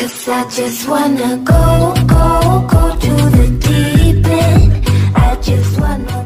Cause I just wanna go, go, go to the deep end I just wanna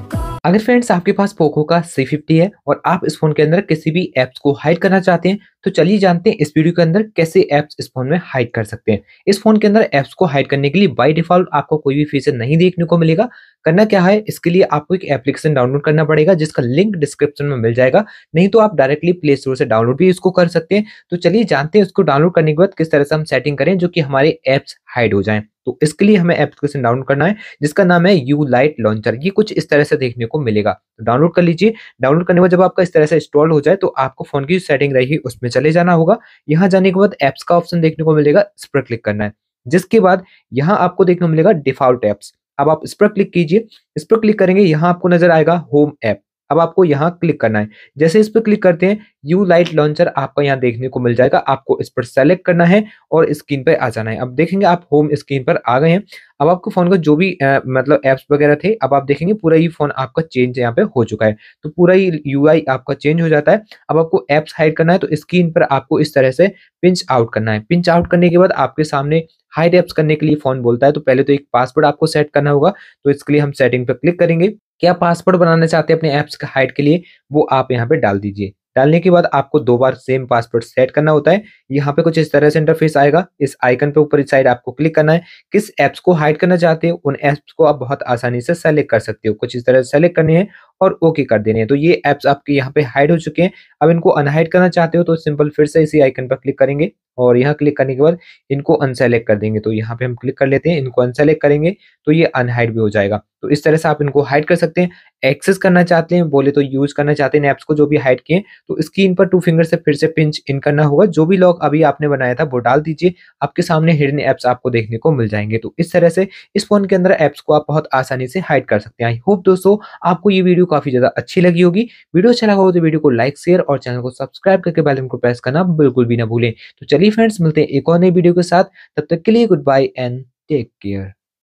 अगर friends आपके पास Poco का C fifty है और आप इस फोन के अंदर किसी भी एप्स को हाइड करना चाहते हैं तो चलिए जानते हैं इस वीडियो के अंदर कैसे एप्स इस फोन में हाइड कर सकते हैं इस फोन के अंदर एप्स को हाइड करने के लिए बाय डिफॉल्ट आपको कोई भी फीचर नहीं देखने को मिलेगा करना क्या है इसके लिए आपको एक एप्लीकेशन डाउनलोड करना पड़ेगा जिसका लिंक डिस्क्रिप्शन में मिल जाएगा नहीं तो आप डायरेक्टली प्ले स्टोर से डाउनलोड भी इसको कर सकते हैं तो चलिए जानते हैं इसको डाउनलोड करने के बाद किस तरह से हम सेटिंग करें जो कि हमारे ऐप्स हाइड हो जाए तो इसके लिए हमें एप्लीकेशन डाउनलोड करना है जिसका नाम है यू लाइट लॉन्चर ये कुछ इस तरह से देखने को मिलेगा तो डाउनलोड कर लीजिए डाउनलोड करने के बाद जब आपका इस तरह से इंस्टॉल हो जाए तो आपको फोन की सेटिंग रहेगी उसमें चले जाना होगा यहाँ जाने के बाद एप्स का ऑप्शन देखने को मिलेगा इस पर क्लिक करना है जिसके बाद यहाँ आपको देखने को मिलेगा डिफॉल्ट एप्स अब आप इस पर क्लिक कीजिए इस पर क्लिक करेंगे यहाँ आपको नजर आएगा होम ऐप अब आपको यहाँ क्लिक करना है जैसे इस पर क्लिक करते हैं यू लाइट लॉन्चर आपको यहाँ देखने को मिल जाएगा आपको इस पर सेलेक्ट करना है और स्क्रीन पर आ जाना है अब देखेंगे आप होम स्क्रीन पर आ गए हैं अब आपको फोन का जो भी आ, मतलब एप्स वगैरह थे अब आप देखेंगे पूरा ही फोन आपका चेंज यहाँ पे हो चुका है तो पूरा ही यू आपका चेंज हो जाता है अब आपको एप्स हाइड करना है तो स्क्रीन पर आपको इस तरह से पिंच आउट करना है पिंच आउट करने के बाद आपके सामने हाइड ऐप्स करने के लिए फोन बोलता है तो पहले तो एक पासवर्ड आपको सेट करना होगा तो इसके लिए हम सेटिंग पर क्लिक करेंगे क्या पासवर्ड बनाना चाहते हैं अपने ऐप्स का हाइट के लिए वो आप यहाँ पे डाल दीजिए डालने के बाद आपको दो बार सेम पासवर्ड सेट करना होता है यहाँ पे कुछ इस तरह से इंटरफेस आएगा इस आइकन पे ऊपर इस साइड आपको क्लिक करना है किस एप्स को हाइड करना चाहते हो उन एप्स को आप बहुत आसानी से सेलेक्ट कर सकते हो कुछ इस तरह से सेलेक्ट करने हैं और ओके कर देने हैं तो ये ऐप्स आपके यहाँ पे हाइड हो चुके हैं अब इनको अनहाइड करना चाहते हो तो सिंपल फिर से इसी आइकन पर क्लिक करेंगे और यहाँ क्लिक करने के बाद इनको अनसेलेक्ट कर देंगे तो यहाँ पे हम क्लिक कर लेते हैं इनको अनसेलेक्ट करेंगे तो ये अनहाइड भी हो जाएगा तो इस तरह से आप इनको हाइड कर सकते हैं एक्सेस करना चाहते हैं बोले तो यूज करना चाहते हैं ऐप्स को जो भी हाइड किए तो स्क्रीन पर टू फिंगर से फिर से पिंच इन करना होगा जो भी लॉक अभी आपने बनाया था वो डाल दीजिए आपके सामने हिडन ऐप्स आपको देखने को मिल जाएंगे तो इस तरह से इस फोन के अंदर ऐप्स को आप बहुत आसानी से हाइड कर सकते हैं आई होप दोस्तों आपको ये वीडियो काफी ज्यादा अच्छी लगी होगी वीडियो अच्छा लगा हो तो वीडियो को लाइक शेयर और चैनल को सब्सक्राइब करके बैलन को प्रेस करना बिल्कुल भी ना भूलें तो चलिए फ्रेंड्स मिलते हैं एक और नई वीडियो के साथ तब तक के लिए good bye and take care